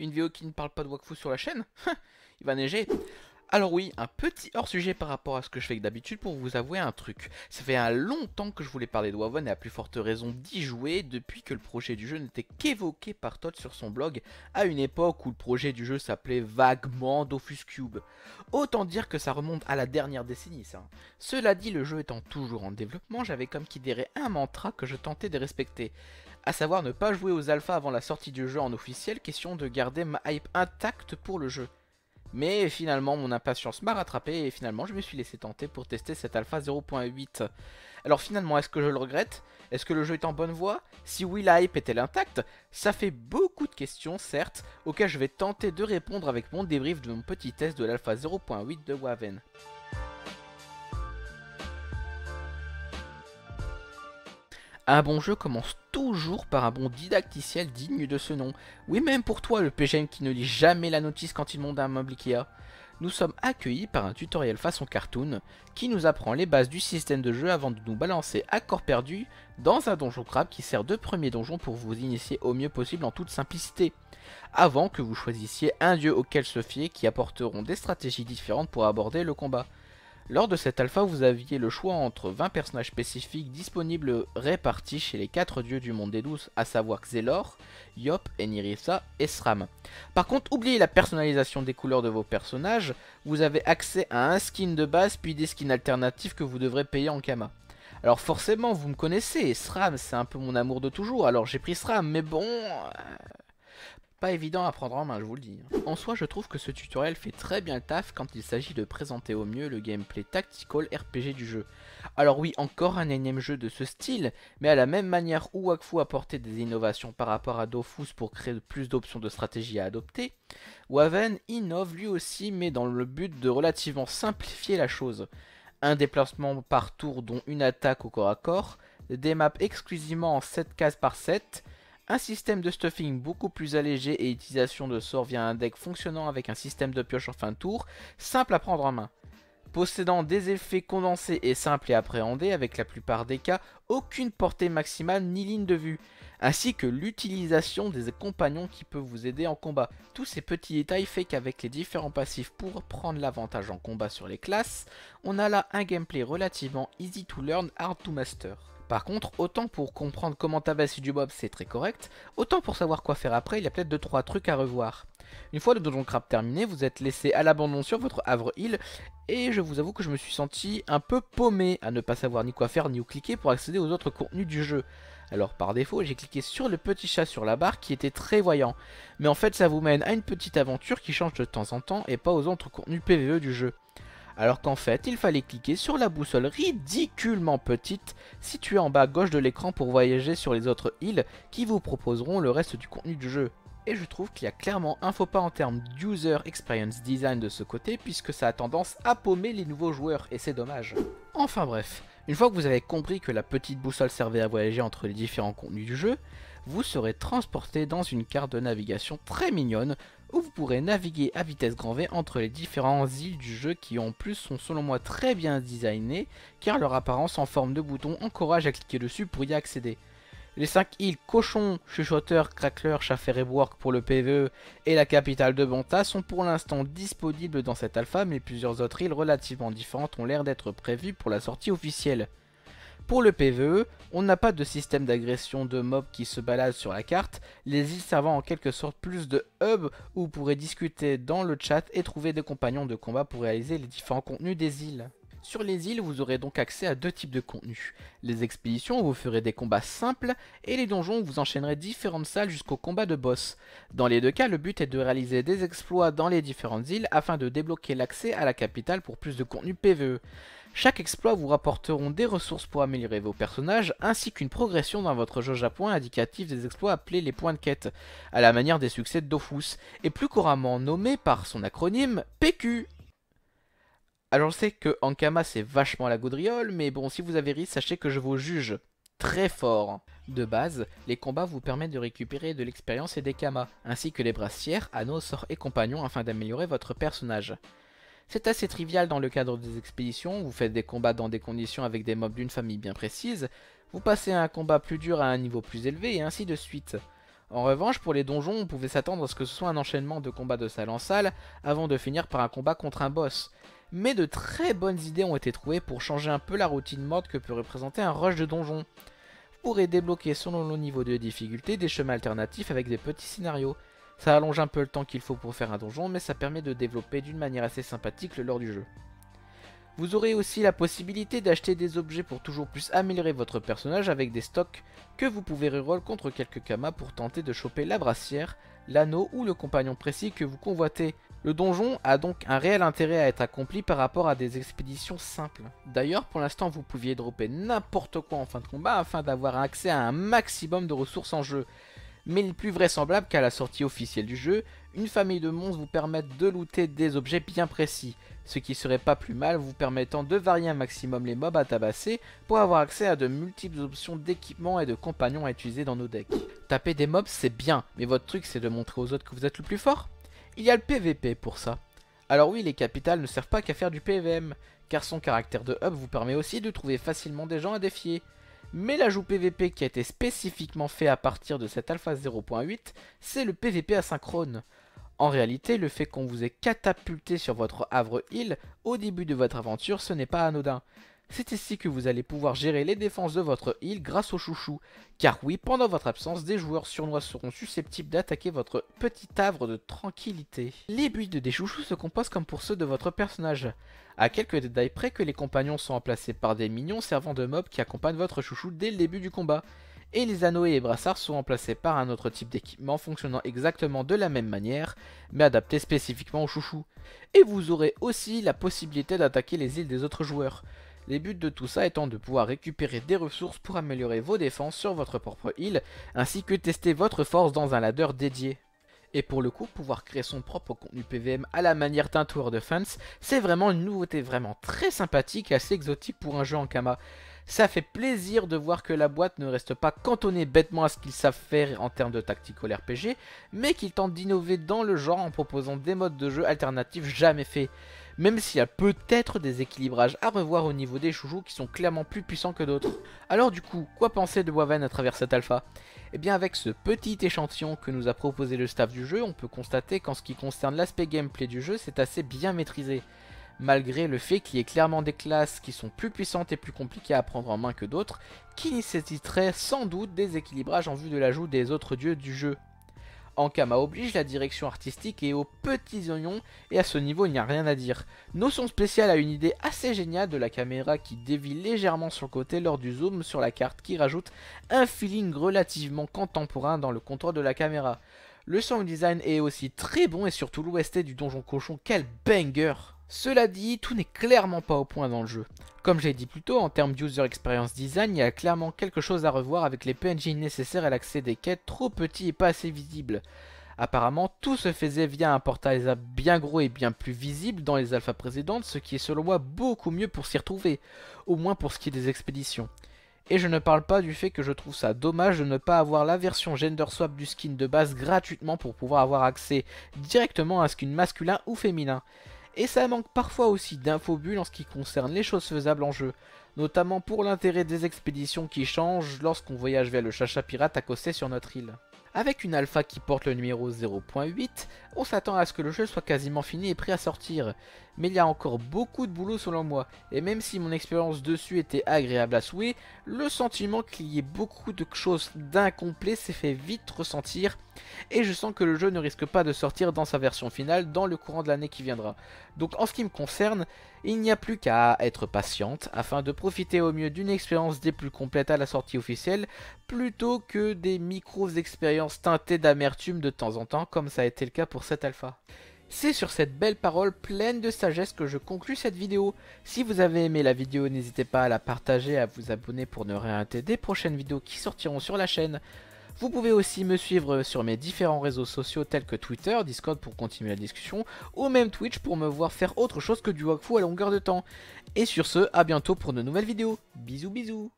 Une vidéo qui ne parle pas de Wakfu sur la chaîne Il va neiger alors oui, un petit hors-sujet par rapport à ce que je fais d'habitude pour vous avouer un truc. Ça fait un long temps que je voulais parler de Wavon et à plus forte raison d'y jouer depuis que le projet du jeu n'était qu'évoqué par Todd sur son blog à une époque où le projet du jeu s'appelait vaguement Dofus Cube. Autant dire que ça remonte à la dernière décennie ça. Cela dit, le jeu étant toujours en développement, j'avais comme dirait un mantra que je tentais de respecter à savoir ne pas jouer aux alphas avant la sortie du jeu en officiel, question de garder ma hype intacte pour le jeu. Mais finalement, mon impatience m'a rattrapé et finalement, je me suis laissé tenter pour tester cet alpha 0.8. Alors finalement, est-ce que je le regrette Est-ce que le jeu est en bonne voie Si oui, la hype est-elle intacte Ça fait beaucoup de questions, certes, auxquelles je vais tenter de répondre avec mon débrief de mon petit test de l'alpha 0.8 de Waven. Un bon jeu commence toujours par un bon didacticiel digne de ce nom. Oui, même pour toi, le PGM qui ne lit jamais la notice quand il monte un meuble Ikea. Nous sommes accueillis par un tutoriel façon cartoon qui nous apprend les bases du système de jeu avant de nous balancer à corps perdu dans un donjon crabe qui sert de premier donjon pour vous initier au mieux possible en toute simplicité, avant que vous choisissiez un dieu auquel se fier qui apporteront des stratégies différentes pour aborder le combat. Lors de cette alpha, vous aviez le choix entre 20 personnages spécifiques disponibles répartis chez les 4 dieux du monde des douces, à savoir Xelor, Yop, Enirissa et Sram. Par contre, oubliez la personnalisation des couleurs de vos personnages, vous avez accès à un skin de base puis des skins alternatifs que vous devrez payer en Kama. Alors forcément, vous me connaissez, SRAM c'est un peu mon amour de toujours, alors j'ai pris SRAM, mais bon... Euh, pas évident à prendre en main, je vous le dis. Hein. En soi, je trouve que ce tutoriel fait très bien le taf quand il s'agit de présenter au mieux le gameplay tactical RPG du jeu. Alors oui, encore un énième jeu de ce style, mais à la même manière où Wakfu apportait des innovations par rapport à Dofus pour créer plus d'options de stratégie à adopter, Waven innove lui aussi, mais dans le but de relativement simplifier la chose. Un déplacement par tour dont une attaque au corps à corps, des maps exclusivement en 7 cases par 7, un système de stuffing beaucoup plus allégé et utilisation de sorts via un deck fonctionnant avec un système de pioche en fin de tour, simple à prendre en main. Possédant des effets condensés et simples et appréhendés, avec la plupart des cas, aucune portée maximale ni ligne de vue, ainsi que l'utilisation des compagnons qui peuvent vous aider en combat. Tous ces petits détails fait qu'avec les différents passifs pour prendre l'avantage en combat sur les classes, on a là un gameplay relativement easy to learn, hard to master. Par contre, autant pour comprendre comment tabasser du Bob, c'est très correct, autant pour savoir quoi faire après, il y a peut-être 2-3 trucs à revoir. Une fois le donjon crap terminé, vous êtes laissé à l'abandon sur votre havre Hill et je vous avoue que je me suis senti un peu paumé à ne pas savoir ni quoi faire ni où cliquer pour accéder aux autres contenus du jeu. Alors par défaut, j'ai cliqué sur le petit chat sur la barre qui était très voyant. Mais en fait, ça vous mène à une petite aventure qui change de temps en temps et pas aux autres contenus PVE du jeu alors qu'en fait il fallait cliquer sur la boussole ridiculement petite située en bas à gauche de l'écran pour voyager sur les autres îles qui vous proposeront le reste du contenu du jeu. Et je trouve qu'il y a clairement un faux pas en termes d'user experience design de ce côté puisque ça a tendance à paumer les nouveaux joueurs et c'est dommage. Enfin bref, une fois que vous avez compris que la petite boussole servait à voyager entre les différents contenus du jeu, vous serez transporté dans une carte de navigation très mignonne où vous pourrez naviguer à vitesse grand V entre les différentes îles du jeu qui en plus sont selon moi très bien designées car leur apparence en forme de bouton encourage à cliquer dessus pour y accéder. Les 5 îles Cochon, Chuchoteur, Crackler, Chaffer et Work pour le PVE et la capitale de Banta sont pour l'instant disponibles dans cette alpha mais plusieurs autres îles relativement différentes ont l'air d'être prévues pour la sortie officielle. Pour le PvE, on n'a pas de système d'agression de mobs qui se baladent sur la carte, les îles servent en quelque sorte plus de hub où vous pourrez discuter dans le chat et trouver des compagnons de combat pour réaliser les différents contenus des îles. Sur les îles, vous aurez donc accès à deux types de contenus. Les expéditions où vous ferez des combats simples et les donjons où vous enchaînerez différentes salles jusqu'au combat de boss. Dans les deux cas, le but est de réaliser des exploits dans les différentes îles afin de débloquer l'accès à la capitale pour plus de contenu PvE. Chaque exploit vous rapporteront des ressources pour améliorer vos personnages, ainsi qu'une progression dans votre jauge à indicatif des exploits appelés les points de quête, à la manière des succès de Dofus, et plus couramment nommé par son acronyme PQ. Alors je sais que Ankama c'est vachement la gaudriole, mais bon si vous avez ri, sachez que je vous juge très fort. De base, les combats vous permettent de récupérer de l'expérience et des kamas, ainsi que les brassières, anneaux, sorts et compagnons afin d'améliorer votre personnage. C'est assez trivial dans le cadre des expéditions, vous faites des combats dans des conditions avec des mobs d'une famille bien précise, vous passez à un combat plus dur à un niveau plus élevé et ainsi de suite. En revanche, pour les donjons, on pouvait s'attendre à ce que ce soit un enchaînement de combats de salle en salle avant de finir par un combat contre un boss. Mais de très bonnes idées ont été trouvées pour changer un peu la routine morte que peut représenter un rush de donjon. Vous pourrez débloquer selon le niveau de difficulté des chemins alternatifs avec des petits scénarios. Ça allonge un peu le temps qu'il faut pour faire un donjon, mais ça permet de développer d'une manière assez sympathique le lore du jeu. Vous aurez aussi la possibilité d'acheter des objets pour toujours plus améliorer votre personnage avec des stocks que vous pouvez reroll contre quelques kamas pour tenter de choper la brassière, l'anneau ou le compagnon précis que vous convoitez. Le donjon a donc un réel intérêt à être accompli par rapport à des expéditions simples. D'ailleurs, pour l'instant, vous pouviez dropper n'importe quoi en fin de combat afin d'avoir accès à un maximum de ressources en jeu mais il est plus vraisemblable qu'à la sortie officielle du jeu, une famille de monstres vous permette de looter des objets bien précis, ce qui serait pas plus mal vous permettant de varier un maximum les mobs à tabasser pour avoir accès à de multiples options d'équipements et de compagnons à utiliser dans nos decks. Taper des mobs c'est bien, mais votre truc c'est de montrer aux autres que vous êtes le plus fort Il y a le PVP pour ça. Alors oui, les capitales ne servent pas qu'à faire du PVM, car son caractère de hub vous permet aussi de trouver facilement des gens à défier mais l'ajout PVP qui a été spécifiquement fait à partir de cet alpha 0.8, c'est le PVP asynchrone. En réalité, le fait qu'on vous ait catapulté sur votre havre Hill au début de votre aventure, ce n'est pas anodin. C'est ici que vous allez pouvoir gérer les défenses de votre île grâce aux chouchou. Car oui, pendant votre absence, des joueurs surnois seront susceptibles d'attaquer votre petit havre de tranquillité. Les buts des chouchous se composent comme pour ceux de votre personnage. À quelques détails près que les compagnons sont remplacés par des mignons servant de mobs qui accompagnent votre chouchou dès le début du combat. Et les anneaux et les brassards sont remplacés par un autre type d'équipement fonctionnant exactement de la même manière, mais adapté spécifiquement aux chouchou. Et vous aurez aussi la possibilité d'attaquer les îles des autres joueurs. Les buts de tout ça étant de pouvoir récupérer des ressources pour améliorer vos défenses sur votre propre île, ainsi que tester votre force dans un ladder dédié. Et pour le coup, pouvoir créer son propre contenu PVM à la manière d'un tour de fans, c'est vraiment une nouveauté vraiment très sympathique et assez exotique pour un jeu en Kama. Ça fait plaisir de voir que la boîte ne reste pas cantonnée bêtement à ce qu'ils savent faire en termes de au RPG, mais qu'ils tentent d'innover dans le genre en proposant des modes de jeu alternatifs jamais faits. Même s'il y a peut-être des équilibrages à revoir au niveau des chouchous qui sont clairement plus puissants que d'autres. Alors du coup, quoi penser de Waven à travers cet alpha Eh bien avec ce petit échantillon que nous a proposé le staff du jeu, on peut constater qu'en ce qui concerne l'aspect gameplay du jeu, c'est assez bien maîtrisé malgré le fait qu'il y ait clairement des classes qui sont plus puissantes et plus compliquées à prendre en main que d'autres, qui nécessiteraient sans doute des équilibrages en vue de l'ajout des autres dieux du jeu. Ankama oblige, la direction artistique est aux petits oignons, et à ce niveau il n'y a rien à dire. Notion spéciale a une idée assez géniale de la caméra qui dévie légèrement sur le côté lors du zoom sur la carte qui rajoute un feeling relativement contemporain dans le contrôle de la caméra. Le sound design est aussi très bon et surtout l'OST du donjon cochon, quel banger cela dit, tout n'est clairement pas au point dans le jeu. Comme j'ai dit plus tôt, en termes d'user experience design, il y a clairement quelque chose à revoir avec les PNJ nécessaires et l'accès des quêtes trop petits et pas assez visibles. Apparemment, tout se faisait via un portail bien gros et bien plus visible dans les alphas précédentes, ce qui est selon moi beaucoup mieux pour s'y retrouver, au moins pour ce qui est des expéditions. Et je ne parle pas du fait que je trouve ça dommage de ne pas avoir la version gender swap du skin de base gratuitement pour pouvoir avoir accès directement à ce skin masculin ou féminin et ça manque parfois aussi d'infobulles en ce qui concerne les choses faisables en jeu, notamment pour l'intérêt des expéditions qui changent lorsqu'on voyage vers le chacha pirate accosté sur notre île. Avec une alpha qui porte le numéro 0.8, on s'attend à ce que le jeu soit quasiment fini et prêt à sortir. Mais il y a encore beaucoup de boulot selon moi, et même si mon expérience dessus était agréable à souhait, le sentiment qu'il y ait beaucoup de choses d'incomplet s'est fait vite ressentir et je sens que le jeu ne risque pas de sortir dans sa version finale dans le courant de l'année qui viendra. Donc en ce qui me concerne, il n'y a plus qu'à être patiente afin de profiter au mieux d'une expérience des plus complètes à la sortie officielle plutôt que des micro-expériences teintées d'amertume de temps en temps comme ça a été le cas pour cet alpha. C'est sur cette belle parole pleine de sagesse que je conclus cette vidéo. Si vous avez aimé la vidéo, n'hésitez pas à la partager, à vous abonner pour ne rien rater des prochaines vidéos qui sortiront sur la chaîne. Vous pouvez aussi me suivre sur mes différents réseaux sociaux tels que Twitter, Discord pour continuer la discussion, ou même Twitch pour me voir faire autre chose que du Wakfu à longueur de temps. Et sur ce, à bientôt pour de nouvelles vidéos. Bisous bisous